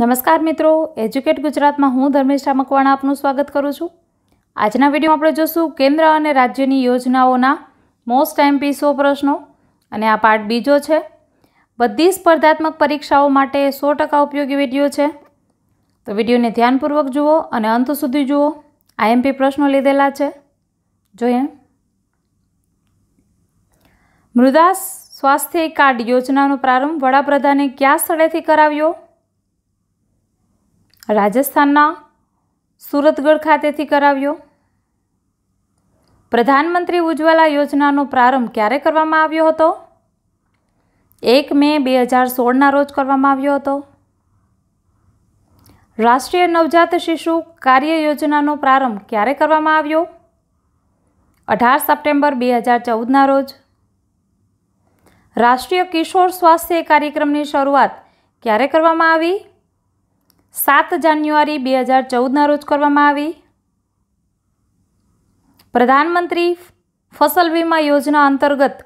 નમસ્કાર મિત્રો એજ્યુકેટ ગુજરાતમાં હું ધર્મેશા મકવાણા આપનું સ્વાગત કરું છું આજના વિડીયોમાં આપણે જોશું કેન્દ્ર અને રાજ્યની યોજનાઓના મોસ્ટ એમપીસો પ્રશ્નો અને આ પાર્ટ બીજો છે બધી સ્પર્ધાત્મક પરીક્ષાઓ માટે સો ટકા ઉપયોગી વિડીયો છે તો વિડીયોને ધ્યાનપૂર્વક જુઓ અને અંત સુધી જુઓ આઈએમપી પ્રશ્નો લીધેલા છે જોઈએ મૃદાસ સ્વાસ્થ્ય કાર્ડ યોજનાનો પ્રારંભ વડાપ્રધાને કયા સ્થળેથી કરાવ્યો રાજસ્થાનના સુરતગઢ ખાતેથી કરાવ્યો પ્રધાનમંત્રી ઉજ્જવલા યોજનાનો પ્રારંભ ક્યારે કરવામાં આવ્યો હતો એક મે બે હજાર સોળના રોજ કરવામાં આવ્યો હતો રાષ્ટ્રીય નવજાત શિશુ કાર્ય યોજનાનો પ્રારંભ ક્યારે કરવામાં આવ્યો અઢાર સપ્ટેમ્બર બે હજાર ચૌદના રોજ રાષ્ટ્રીય કિશોર સ્વાસ્થ્ય કાર્યક્રમની શરૂઆત ક્યારે કરવામાં આવી સાત જાન્યુઆરી બે હજાર ચૌદના રોજ કરવામાં આવી પ્રધાનમંત્રી ફસલ વીમા યોજના અંતર્ગત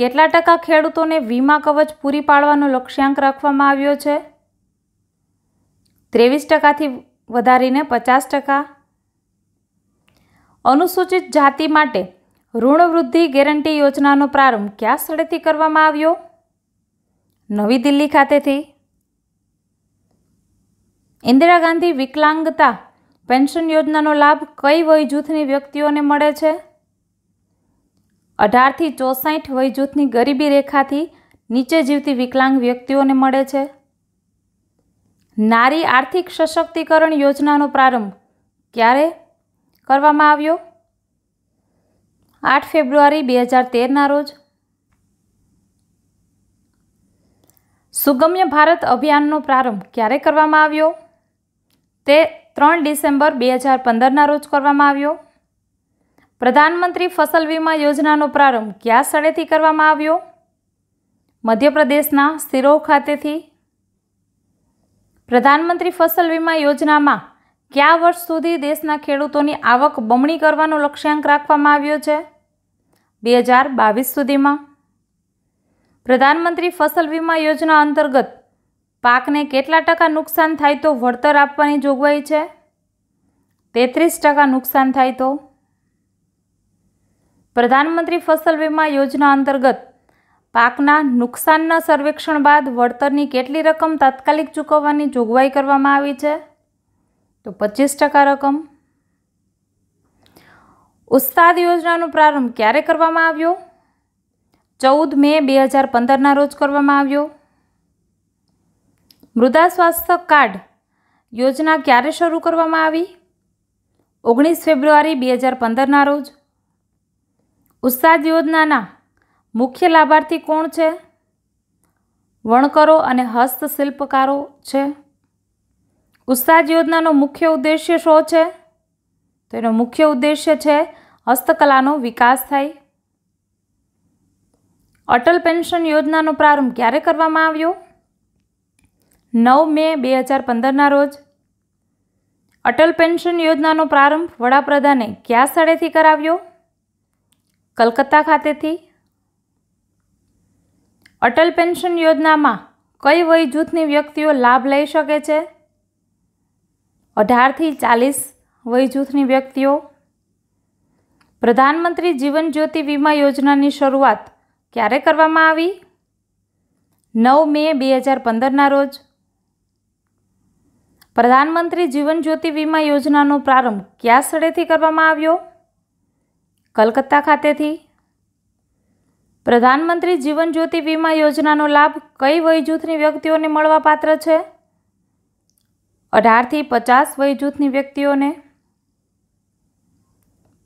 કેટલા ટકા ખેડૂતોને વીમા કવચ પૂરી પાડવાનો લક્ષ્યાંક રાખવામાં આવ્યો છે ત્રેવીસ ટકાથી વધારીને પચાસ ટકા અનુસૂચિત જાતિ માટે ઋણવૃદ્ધિ ગેરંટી યોજનાનો પ્રારંભ ક્યાં સ્થળેથી કરવામાં આવ્યો નવી દિલ્હી ખાતેથી ઇન્દિરા ગાંધી વિકલાંગતા પેન્શન યોજનાનો લાભ કઈ વય જૂથની વ્યક્તિઓને મળે છે અઢારથી ચોસઠ વય જૂથની ગરીબી રેખાથી નીચે જીવતી વિકલાંગ વ્યક્તિઓને મળે છે નારી આર્થિક સશક્તિકરણ યોજનાનો પ્રારંભ ક્યારે કરવામાં આવ્યો આઠ ફેબ્રુઆરી બે હજાર તેરના રોજ સુગમ્ય ભારત અભિયાનનો પ્રારંભ ક્યારે કરવામાં આવ્યો તે ત્રણ ડિસેમ્બર બે હજાર પંદરના રોજ કરવામાં આવ્યો પ્રધાનમંત્રી ફસલ વીમા યોજનાનો પ્રારંભ કયા સ્થળેથી કરવામાં આવ્યો મધ્યપ્રદેશના સિરોહ ખાતેથી પ્રધાનમંત્રી ફસલ વીમા યોજનામાં કયા વર્ષ સુધી દેશના ખેડૂતોની આવક બમણી કરવાનો લક્ષ્યાંક રાખવામાં આવ્યો છે બે હજાર બાવીસ સુધીમાં પ્રધાનમંત્રી ફસલ વીમા યોજના અંતર્ગત પાકને કેટલા ટકા નુકસાન થાય તો વળતર આપવાની જોગવાઈ છે તેત્રીસ ટકા નુકસાન થાય તો પ્રધાનમંત્રી ફસલ વીમા યોજના અંતર્ગત પાકના નુકસાનના સર્વેક્ષણ બાદ વળતરની કેટલી રકમ તાત્કાલિક ચૂકવવાની જોગવાઈ કરવામાં આવી છે તો પચીસ ટકા રકમ ઉસ્તાદ યોજનાનો પ્રારંભ ક્યારે કરવામાં આવ્યો ચૌદ મે બે હજાર પંદરના રોજ કરવામાં આવ્યો મૃદા સ્વાસ્થ્ય કાર્ડ યોજના ક્યારે શરૂ કરવામાં આવી ઓગણીસ ફેબ્રુઆરી બે હજાર પંદરના રોજ ઉસ્તાદ યોજનાના મુખ્ય લાભાર્થી કોણ છે વણકરો અને હસ્તશિલ્પકારો છે ઉસ્તાદ યોજનાનો મુખ્ય ઉદ્દેશ્ય શું છે તો એનો મુખ્ય ઉદ્દેશ્ય છે હસ્તકલાનો વિકાસ થાય અટલ પેન્શન યોજનાનો પ્રારંભ ક્યારે કરવામાં આવ્યો નવ મે બે હજાર પંદરના રોજ અટલ પેન્શન યોજનાનો પ્રારંભ વડાપ્રધાને ક્યાં સ્થળેથી કરાવ્યો કલકત્તા ખાતેથી અટલ પેન્શન યોજનામાં કઈ વય જૂથની વ્યક્તિઓ લાભ લઈ શકે છે અઢારથી ચાલીસ વય જૂથની વ્યક્તિઓ પ્રધાનમંત્રી જીવન જ્યોતિ વીમા યોજનાની શરૂઆત ક્યારે કરવામાં આવી નવ મે બે હજાર પંદરના રોજ પ્રધાનમંત્રી જીવન જ્યોતિ વીમા યોજનાનો પ્રારંભ કયા સ્થળેથી કરવામાં આવ્યો કલકત્તા ખાતેથી પ્રધાનમંત્રી જીવન જ્યોતિ વીમા યોજનાનો લાભ કઈ વયજૂથની વ્યક્તિઓને મળવાપાત્ર છે અઢારથી પચાસ વયજૂથની વ્યક્તિઓને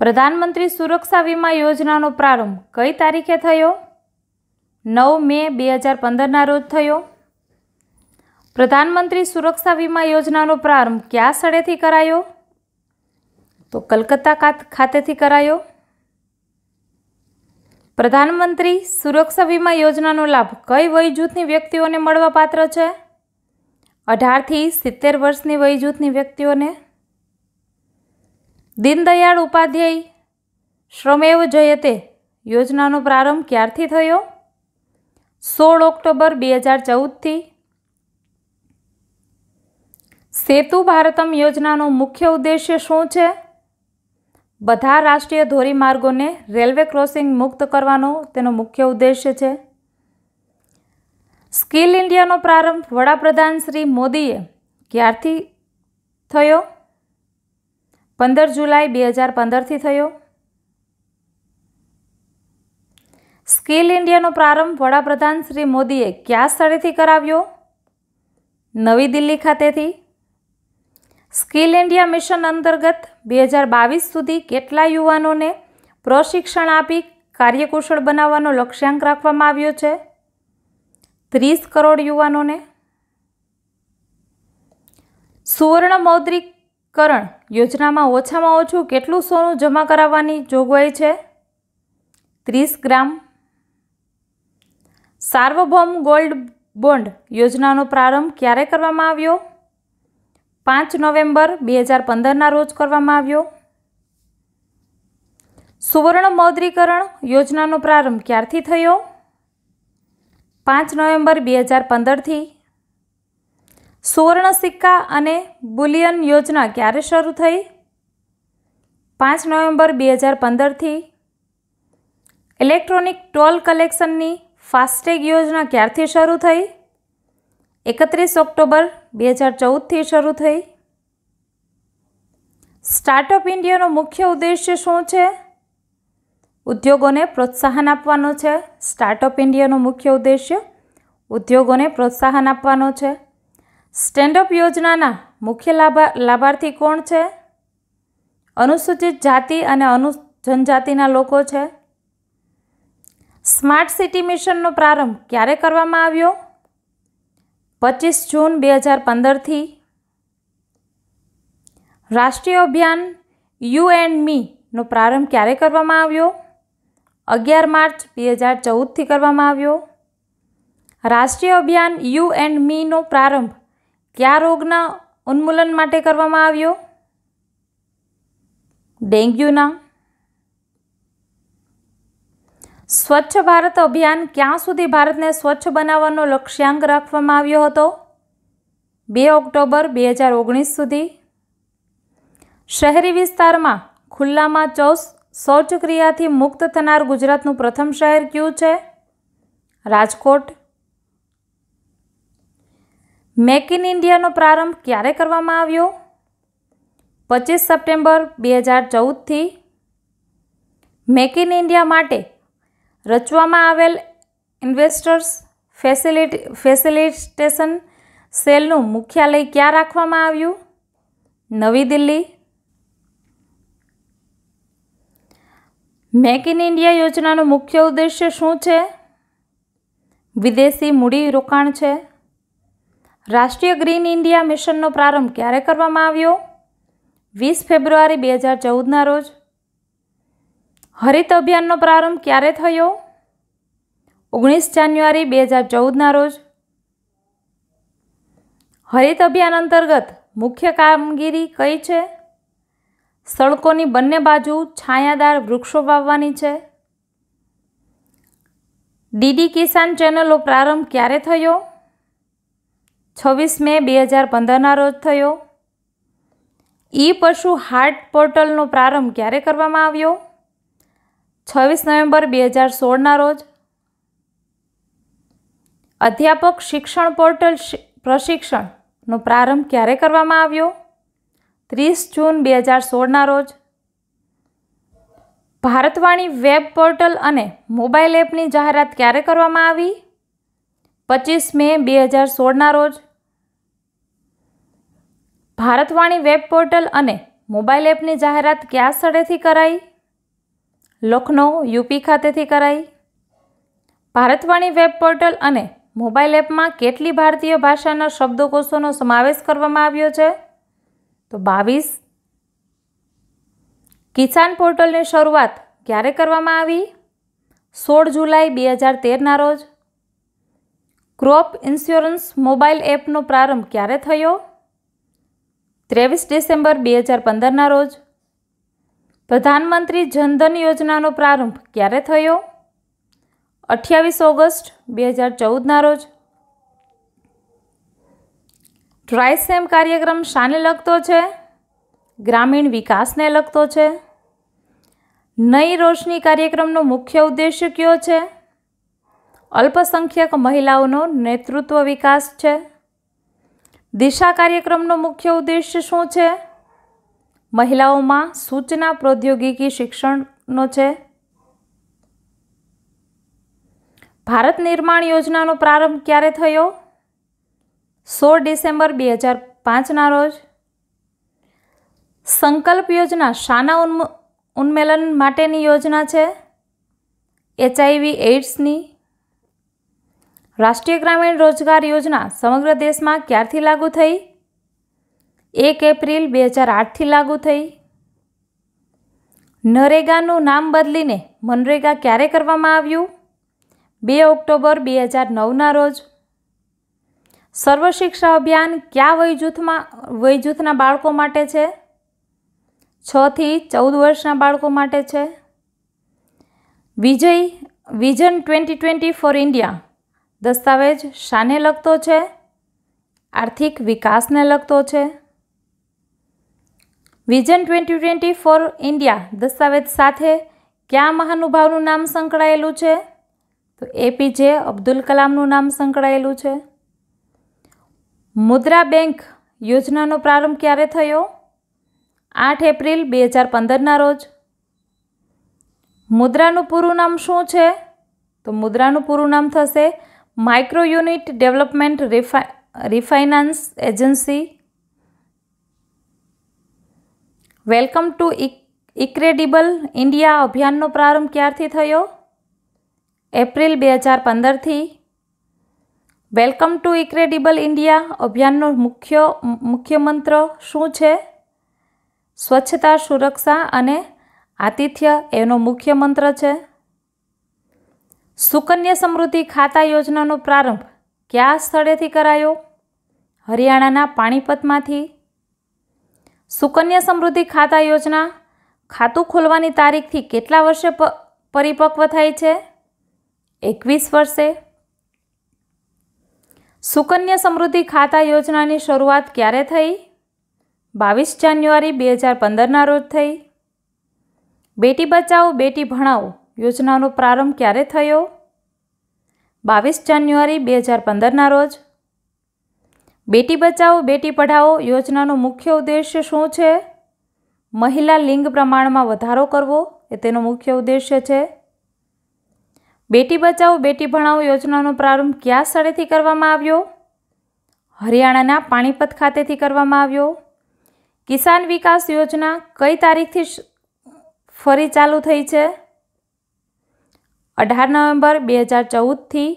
પ્રધાનમંત્રી સુરક્ષા વીમા યોજનાનો પ્રારંભ કઈ તારીખે થયો નવ મે બે હજાર પંદરના રોજ થયો પ્રધાનમંત્રી સુરક્ષા વીમા યોજનાનો પ્રારંભ કયા સ્થળેથી કરાયો તો કલકત્તા ખાતેથી કરાયો પ્રધાનમંત્રી સુરક્ષા વીમા યોજનાનો લાભ કઈ વય જૂથની વ્યક્તિઓને પાત્ર છે અઢારથી સિત્તેર વર્ષની વય જૂથની વ્યક્તિઓને દીનદયાળ ઉપાધ્યાય શ્રમેવ જયતે યોજનાનો પ્રારંભ ક્યારથી થયો સોળ ઓક્ટોબર બે હજાર ચૌદથી સેતુ ભારતમ યોજનાનો મુખ્ય ઉદ્દેશ્ય શું છે બધા રાષ્ટ્રીય ધોરીમાર્ગોને રેલવે ક્રોસિંગ મુક્ત કરવાનો તેનો મુખ્ય ઉદ્દેશ્ય છે સ્કિલ ઇન્ડિયાનો પ્રારંભ વડાપ્રધાન શ્રી મોદીએ ક્યારથી થયો પંદર જુલાઈ બે હજાર પંદરથી થયો સ્કિલ ઇન્ડિયાનો પ્રારંભ વડાપ્રધાન શ્રી મોદીએ કયા સ્થળેથી કરાવ્યો નવી દિલ્હી ખાતેથી સ્કિલ ઇન્ડિયા મિશન અંતર્ગત બે હજાર બાવીસ સુધી કેટલા યુવાનોને પ્રશિક્ષણ આપી કાર્યકુશળ બનાવવાનો લક્ષ્યાંક રાખવામાં આવ્યો છે ત્રીસ કરોડ યુવાનોને સુવર્ણ મૌદ્રિકરણ યોજનામાં ઓછામાં ઓછું કેટલું સોનું જમા કરાવવાની જોગવાઈ છે ત્રીસ ગ્રામ સાર્વભૌમ ગોલ્ડ બોન્ડ યોજનાનો પ્રારંભ ક્યારે કરવામાં આવ્યો પાંચ નવેમ્બર બે હજાર પંદરના રોજ કરવામાં આવ્યો સુવર્ણ મૌદ્રીકરણ યોજનાનો પ્રારંભ ક્યારથી થયો પાંચ નવેમ્બર બે હજાર પંદરથી સુવર્ણ સિક્કા અને બુલિયન યોજના ક્યારે શરૂ થઈ પાંચ નવેમ્બર બે હજાર પંદરથી ઇલેક્ટ્રોનિક ટોલ કલેક્શનની ફાસ્ટેગ યોજના ક્યારથી શરૂ થઈ એકત્રીસ ઓક્ટોબર બે હજાર ચૌદથી શરૂ થઈ સ્ટાર્ટઅપ ઇન્ડિયાનો મુખ્ય ઉદ્દેશ્ય શું છે ઉદ્યોગોને પ્રોત્સાહન આપવાનો છે સ્ટાર્ટઅપ ઇન્ડિયાનો મુખ્ય ઉદ્દેશ્ય ઉદ્યોગોને પ્રોત્સાહન આપવાનો છે સ્ટેન્ડઅપ યોજનાના મુખ્ય લાભા લાભાર્થી કોણ છે અનુસૂચિત જાતિ અને અનુ જનજાતિના લોકો છે સ્માર્ટ સિટી મિશનનો પ્રારંભ ક્યારે કરવામાં આવ્યો પચીસ જૂન બે હજાર પંદરથી રાષ્ટ્રીય અભિયાન યુ એન્ડ મીનો પ્રારંભ ક્યારે કરવામાં આવ્યો અગિયાર માર્ચ બે હજાર ચૌદથી કરવામાં આવ્યો રાષ્ટ્રીય અભિયાન યુ એન્ડ મીનો પ્રારંભ કયા રોગના ઉન્મૂલન માટે કરવામાં આવ્યો ડેન્ગ્યુના સ્વચ્છ ભારત અભિયાન ક્યાં સુધી ભારતને સ્વચ્છ બનાવવાનો લક્ષ્યાંક રાખવામાં આવ્યો હતો બે ઓક્ટોબર બે હજાર ઓગણીસ સુધી શહેરી વિસ્તારમાં ખુલ્લામાં ચોસ શૌચક્રિયાથી મુક્ત થનાર ગુજરાતનું પ્રથમ શહેર ક્યું છે રાજકોટ મેક ઇન ઇન્ડિયાનો પ્રારંભ ક્યારે કરવામાં આવ્યો પચીસ સપ્ટેમ્બર બે હજાર ચૌદથી મેક ઇન ઇન્ડિયા માટે રચવામાં આવેલ ઇન્વેસ્ટર્સ ફેસિલિટી ફેસિલિટેશન સેલનું મુખ્યાલય ક્યાં રાખવામાં આવ્યું નવી દિલ્હી મેક ઇન ઇન્ડિયા યોજનાનો મુખ્ય ઉદ્દેશ્ય શું છે વિદેશી મૂડી રોકાણ છે રાષ્ટ્રીય ગ્રીન ઇન્ડિયા મિશનનો પ્રારંભ ક્યારે કરવામાં આવ્યો વીસ ફેબ્રુઆરી બે હજાર ચૌદના રોજ હરિત અભિયાનનો પ્રારંભ ક્યારે થયો ઓગણીસ જાન્યુઆરી બે હજાર ચૌદના રોજ હરિત અભિયાન અંતર્ગત મુખ્ય કામગીરી કઈ છે સડકોની બંને બાજુ છાયાદાર વૃક્ષો વાવવાની છે ડીડી કિસાન ચેનલનો પ્રારંભ ક્યારે થયો છવ્વીસ મે બે હજાર પંદરના રોજ થયો ઈ પશુ હાર્ટ પોર્ટલનો પ્રારંભ ક્યારે કરવામાં આવ્યો છવ્વીસ નવેમ્બર બે હજાર સોળના રોજ અધ્યાપક શિક્ષણ પોર્ટલ પ્રશિક્ષણનો પ્રારંભ ક્યારે કરવામાં આવ્યો ત્રીસ જૂન બે હજાર સોળના રોજ ભારતવાણી વેબ પોર્ટલ અને મોબાઈલ એપની જાહેરાત ક્યારે કરવામાં આવી પચીસ મે બે હજાર સોળના રોજ ભારતવાણી વેબ પોર્ટલ અને મોબાઈલ એપની જાહેરાત કયા સ્થળેથી કરાઈ લખનૌ યુપી ખાતેથી કરાઈ ભારતવાણી વેબ પોર્ટલ અને મોબાઈલ એપમાં કેટલી ભારતીય ભાષાના શબ્દકોશોનો સમાવેશ કરવામાં આવ્યો છે તો બાવીસ કિસાન પોર્ટલની શરૂઆત ક્યારે કરવામાં આવી સોળ જુલાઈ બે હજાર તેરના રોજ ક્રોપ ઇન્સ્યોરન્સ મોબાઈલ એપનો પ્રારંભ ક્યારે થયો ત્રેવીસ ડિસેમ્બર બે હજાર પંદરના રોજ પ્રધાનમંત્રી જનધન યોજનાનો પ્રારંભ ક્યારે થયો અઠ્યાવીસ ઓગસ્ટ બે હજાર ચૌદના રોજ ટ્રાયસેમ કાર્યક્રમ શાને લગતો છે ગ્રામીણ વિકાસને લગતો છે નઈ રોશની કાર્યક્રમનો મુખ્ય ઉદ્દેશ્ય કયો છે અલ્પસંખ્યક મહિલાઓનો નેતૃત્વ વિકાસ છે દિશા કાર્યક્રમનો મુખ્ય ઉદ્દેશ્ય શું છે મહિલાઓમાં સૂચના પ્રૌદ્યોગિકી શિક્ષણનો છે ભારત નિર્માણ યોજનાનો પ્રારંભ ક્યારે થયો સોળ ડિસેમ્બર બે હજાર પાંચના રોજ સંકલ્પ યોજના શાના ઉન્મ ઉન્મેલન માટેની યોજના છે એચઆઈવી એઇડ્સની રાષ્ટ્રીય ગ્રામીણ રોજગાર યોજના સમગ્ર દેશમાં ક્યારથી લાગુ થઈ એક એપ્રિલ બે હજાર આઠથી લાગુ થઈ નરેગાનું નામ બદલીને મનરેગા ક્યારે કરવામાં આવ્યું બે ઓક્ટોબર બે હજાર નવના રોજ સર્વ શિક્ષા અભિયાન કયા વયજૂથમાં વયજૂથના બાળકો માટે છે છથી ચૌદ વર્ષના બાળકો માટે છે વિજય vision twenty twenty for India દસ્તાવેજ શાને લગતો છે આર્થિક વિકાસને લગતો છે vision twenty twenty for India દસ્તાવેજ સાથે કયા મહાનુભાવનું નામ સંકળાયેલું છે તો એપીજે અબ્દુલ કલામનું નામ સંકળાયેલું છે મુદ્રા બેંક યોજનાનો પ્રારંભ ક્યારે થયો આઠ એપ્રિલ બે હજાર પંદરના રોજ મુદ્રાનું પૂરું નામ શું છે તો મુદ્રાનું પૂરું નામ થશે માઇક્રો યુનિટ ડેવલપમેન્ટ રિફા refinance agency welcome to incredible India અભિયાનનો પ્રારંભ ક્યારથી થયો એપ્રિલ બે હજાર પંદરથી વેલકમ ટુ ઇક્રેડિબલ ઇન્ડિયા અભિયાનનો મુખ્ય મુખ્યમંત્ર શું છે સ્વચ્છતા સુરક્ષા અને આતિથ્ય એનો મુખ્ય મંત્ર છે સુકન્યા સમૃદ્ધિ ખાતા યોજનાનો પ્રારંભ કયા સ્થળેથી કરાયો હરિયાણાના પાણીપતમાંથી સુકન્યા સમૃદ્ધિ ખાતા યોજના ખાતું ખોલવાની તારીખથી કેટલા વર્ષે પરિપક્વ થાય છે એકવીસ વર્ષે સુકન્યા સમૃદ્ધિ ખાતા યોજનાની શરૂઆત ક્યારે થઈ બાવીસ જાન્યુઆરી બે હજાર પંદરના રોજ થઈ બેટી બચાવો બેટી ભણાવો યોજનાનો પ્રારંભ ક્યારે થયો બાવીસ જાન્યુઆરી બે હજાર પંદરના રોજ બેટી બચાવો બેટી પઢાઓ યોજનાનો મુખ્ય ઉદ્દેશ્ય શું છે મહિલા લિંગ પ્રમાણમાં વધારો કરવો એ તેનો મુખ્ય ઉદ્દેશ્ય છે બેટી બચાવો બેટી ભણાવો યોજનાનો પ્રારંભ કયા સ્થળેથી કરવામાં આવ્યો હરિયાણાના પાણીપત ખાતેથી કરવામાં આવ્યો કિસાન વિકાસ યોજના કઈ તારીખથી ફરી ચાલુ થઈ છે અઢાર નવેમ્બર બે હજાર ચૌદથી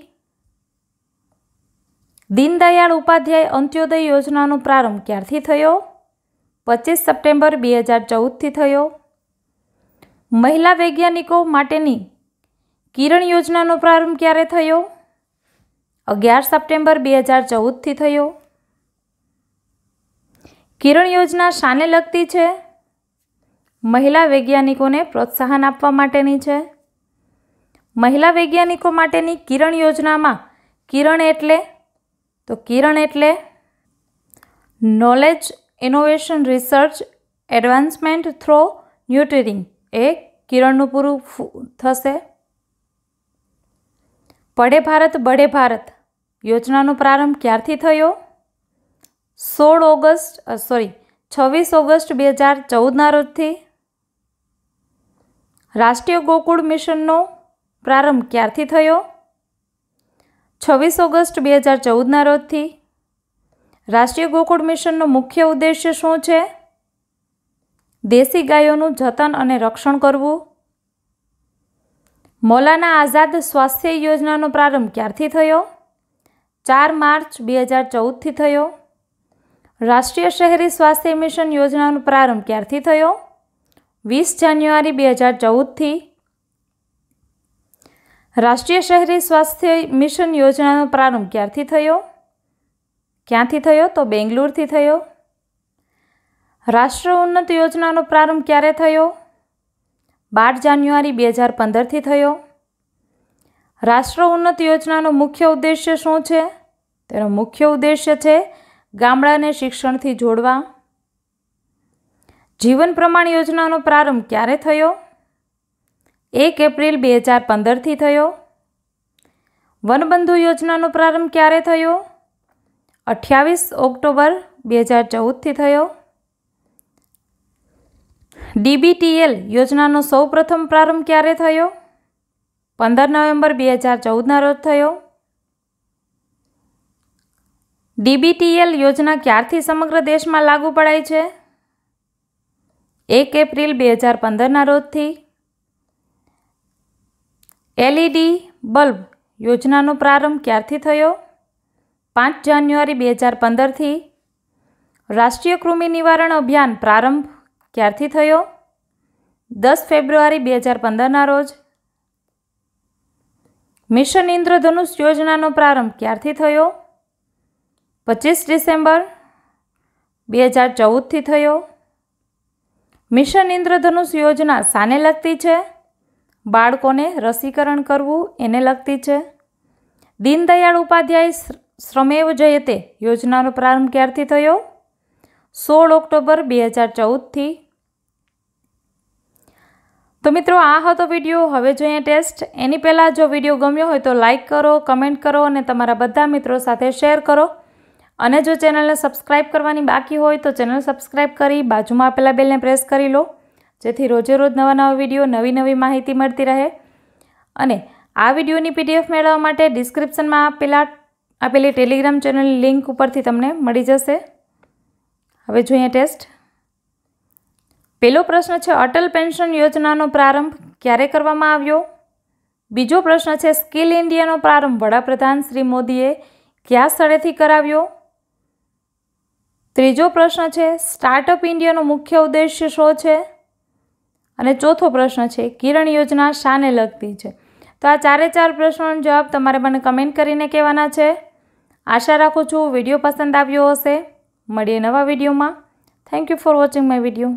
દીનદયાળ ઉપાધ્યાય અંત્યોદય યોજનાનો પ્રારંભ ક્યારથી થયો પચીસ સપ્ટેમ્બર બે હજાર ચૌદથી થયો મહિલા વૈજ્ઞાનિકો માટેની કિરણ યોજનાનો પ્રારંભ ક્યારે થયો અગિયાર સપ્ટેમ્બર બે હજાર ચૌદથી થયો કિરણ યોજના શાને લગતી છે મહિલા વૈજ્ઞાનિકોને પ્રોત્સાહન આપવા માટેની છે મહિલા વૈજ્ઞાનિકો માટેની કિરણ યોજનામાં કિરણ એટલે તો કિરણ એટલે knowledge innovation research advancement through nurturing એ કિરણનું પૂરું થશે પડે ભારત બડે ભારત યોજનાનો પ્રારંભ ક્યારથી થયો સોળ ઓગસ્ટ સોરી છવ્વીસ ઓગસ્ટ બે હજાર ચૌદના રોજથી રાષ્ટ્રીય ગોકુળ મિશનનો પ્રારંભ ક્યારથી થયો છવ્વીસ ઓગસ્ટ બે હજાર ચૌદના રોજથી રાષ્ટ્રીય ગોકુળ મિશનનો મુખ્ય ઉદ્દેશ્ય શું છે દેશી ગાયોનું જતન અને રક્ષણ કરવું મૌલાના આઝાદ સ્વાસ્થ્ય યોજનાનો પ્રારંભ ક્યારથી થયો ચાર માર્ચ બે હજાર ચૌદથી થયો રાષ્ટ્રીય શહેરી સ્વાસ્થ્ય મિશન યોજનાનો પ્રારંભ ક્યારથી થયો વીસ જાન્યુઆરી બે હજાર ચૌદથી રાષ્ટ્રીય શહેરી સ્વાસ્થ્ય મિશન યોજનાનો પ્રારંભ ક્યારથી થયો ક્યાંથી થયો તો બેંગ્લુરથી થયો રાષ્ટ્ર ઉન્નત યોજનાનો પ્રારંભ ક્યારે થયો બાર જાન્યુઆરી બે હજાર પંદરથી થયો રાષ્ટ્ર ઉન્નત યોજનાનો મુખ્ય ઉદ્દેશ્ય શું છે તેનો મુખ્ય ઉદ્દેશ્ય છે ગામડાને શિક્ષણથી જોડવા જીવન પ્રમાણ યોજનાનો પ્રારંભ ક્યારે થયો એક એપ્રિલ બે હજાર પંદરથી થયો વનબંધુ યોજનાનો પ્રારંભ ક્યારે થયો અઠ્યાવીસ ઓક્ટોબર બે હજાર ચૌદથી થયો ડીબીટીએલ યોજનાનો સૌ પ્રથમ પ્રારંભ ક્યારે થયો પંદર નવેમ્બર બે હજાર ચૌદના રોજ થયો ડીબીટીએલ યોજના ક્યારથી સમગ્ર દેશમાં લાગુ પડાય છે એક એપ્રિલ બે હજાર પંદરના રોજથી એલઈડી બલ્બ યોજનાનો પ્રારંભ ક્યારથી થયો પાંચ જાન્યુઆરી બે હજાર પંદરથી રાષ્ટ્રીય કૃમિ નિવારણ અભિયાન પ્રારંભ ક્યારથી થયો દસ ફેબ્રુઆરી બે હજાર પંદરના રોજ મિશન ઇન્દ્રધનુષ યોજનાનો પ્રારંભ ક્યારથી થયો પચીસ ડિસેમ્બર બે હજાર ચૌદથી થયો મિશન ઇન્દ્રધનુષ યોજના સાને લગતી છે બાળકોને રસીકરણ કરવું એને લગતી છે દીનદયાળ ઉપાધ્યાય શ્રમેવ જયતે યોજનાનો પ્રારંભ ક્યારથી થયો સોળ ઓક્ટોબર બે હજાર ચૌદથી તો મિત્રો આ હતો વિડીયો હવે જોઈએ ટેસ્ટ એની પહેલાં જો વિડીયો ગમ્યો હોય તો લાઇક કરો કમેન્ટ કરો અને તમારા બધા મિત્રો સાથે શેર કરો અને જો ચેનલને સબસ્ક્રાઇબ કરવાની બાકી હોય તો ચેનલ સબસ્ક્રાઇબ કરી બાજુમાં આપેલા બેલને પ્રેસ કરી લો જેથી રોજે રોજ નવા નવા વિડીયો નવી નવી માહિતી મળતી રહે અને આ વિડીયોની પીડીએફ મેળવવા માટે ડિસ્ક્રિપ્શનમાં આપેલા આપેલી ટેલિગ્રામ ચેનલની લિંક ઉપરથી તમને મળી જશે હવે જોઈએ ટેસ્ટ પહેલો પ્રશ્ન છે અટલ પેન્શન યોજનાનો પ્રારંભ ક્યારે કરવામાં આવ્યો બીજો પ્રશ્ન છે સ્કિલ ઇન્ડિયાનો પ્રારંભ વડાપ્રધાન શ્રી મોદીએ કયા સ્થળેથી કરાવ્યો ત્રીજો પ્રશ્ન છે સ્ટાર્ટઅપ ઇન્ડિયાનો મુખ્ય ઉદ્દેશ્ય શું છે અને ચોથો પ્રશ્ન છે કિરણ યોજના શાને લગતી છે તો આ ચારે ચાર પ્રશ્નોનો જવાબ તમારે મને કમેન્ટ કરીને કહેવાના છે આશા રાખું છું વિડીયો પસંદ આવ્યો હશે મળીએ નવા વિડીયોમાં thank you for watching my video